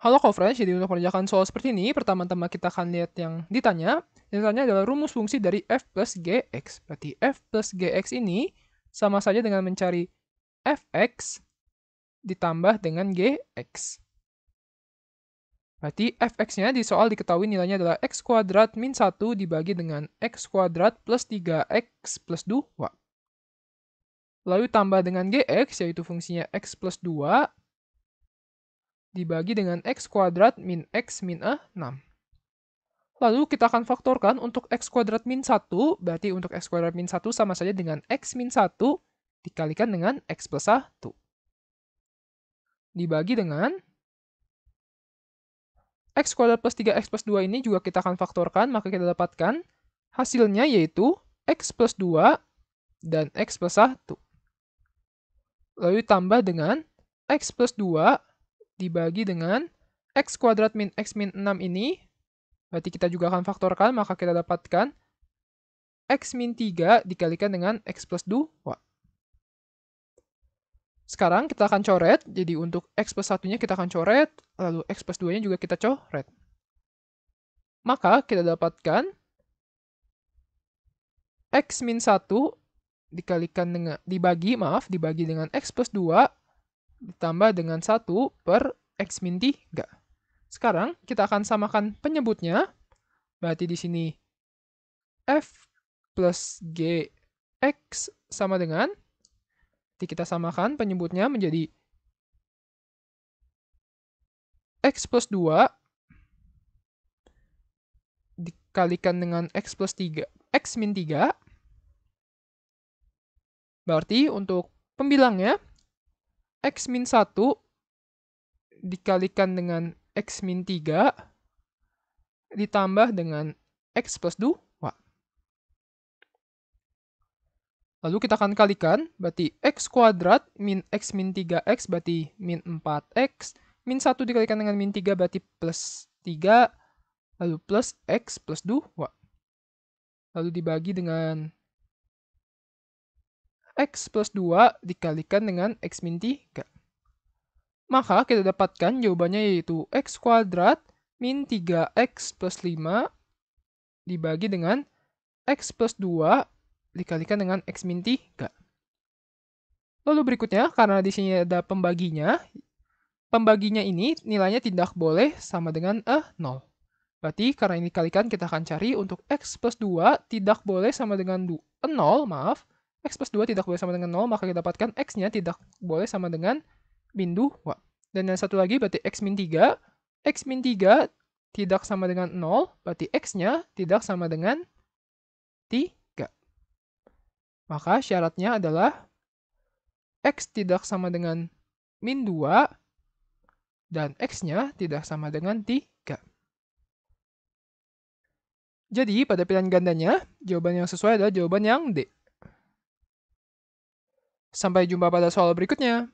Halo friends, jadi untuk mengerjakan soal seperti ini, pertama-tama kita akan lihat yang ditanya. Yang ditanya adalah rumus fungsi dari f plus gx. Berarti f plus gx ini sama saja dengan mencari fx ditambah dengan gx. Berarti fx-nya di soal diketahui nilainya adalah x kuadrat min 1 dibagi dengan x kuadrat plus 3x plus 2. Lalu tambah dengan gx, yaitu fungsinya x plus 2, dibagi dengan x kuadrat min x min a 6. Lalu kita akan faktorkan untuk x kuadrat min 1, berarti untuk x kuadrat min 1 sama saja dengan x min 1 dikalikan dengan x plus 1. Dibagi dengan x kuadrat plus 3x plus 2 ini juga kita akan faktorkan, maka kita dapatkan hasilnya yaitu x plus 2 dan x plus 1. Lalu ditambah dengan x plus 2 dibagi dengan x kuadrat min x min 6 ini, berarti kita juga akan faktorkan, maka kita dapatkan x min 3 dikalikan dengan x plus 2. Sekarang kita akan coret, jadi untuk x plus 1-nya kita akan coret, lalu x plus 2-nya juga kita coret. Maka kita dapatkan x min 1 dikalikan dengan, dibagi, maaf, dibagi dengan x plus 2 ditambah dengan 1 per X min 3. Sekarang kita akan samakan penyebutnya. Berarti di sini F plus G X sama dengan. Jadi kita samakan penyebutnya menjadi X plus 2 dikalikan dengan X plus 3, X min 3. Berarti untuk pembilangnya X-1 dikalikan dengan X-3 ditambah dengan X plus 2. Lalu kita akan kalikan, berarti x kuadrat min x min 3x berarti min 4x, min 1 dikalikan dengan min 3 berarti plus 3, lalu plus x plus 2. Lalu dibagi dengan X plus 2 dikalikan dengan X min 3. Maka kita dapatkan jawabannya yaitu X kuadrat min 3X plus 5 dibagi dengan X plus 2 dikalikan dengan X min 3. Lalu berikutnya, karena di sini ada pembaginya, pembaginya ini nilainya tidak boleh sama dengan e, 0. Berarti karena ini dikalikan kita akan cari untuk X plus 2 tidak boleh sama dengan 0, e, maaf, x plus 2 tidak boleh sama dengan 0, maka kita dapatkan x-nya tidak boleh sama dengan min 2. Dan yang satu lagi berarti x min 3. x min 3 tidak sama dengan 0, berarti x-nya tidak sama dengan 3. Maka syaratnya adalah x tidak sama dengan min 2 dan x-nya tidak sama dengan 3. Jadi pada pilihan gandanya, jawaban yang sesuai adalah jawaban yang D. Sampai jumpa pada soal berikutnya.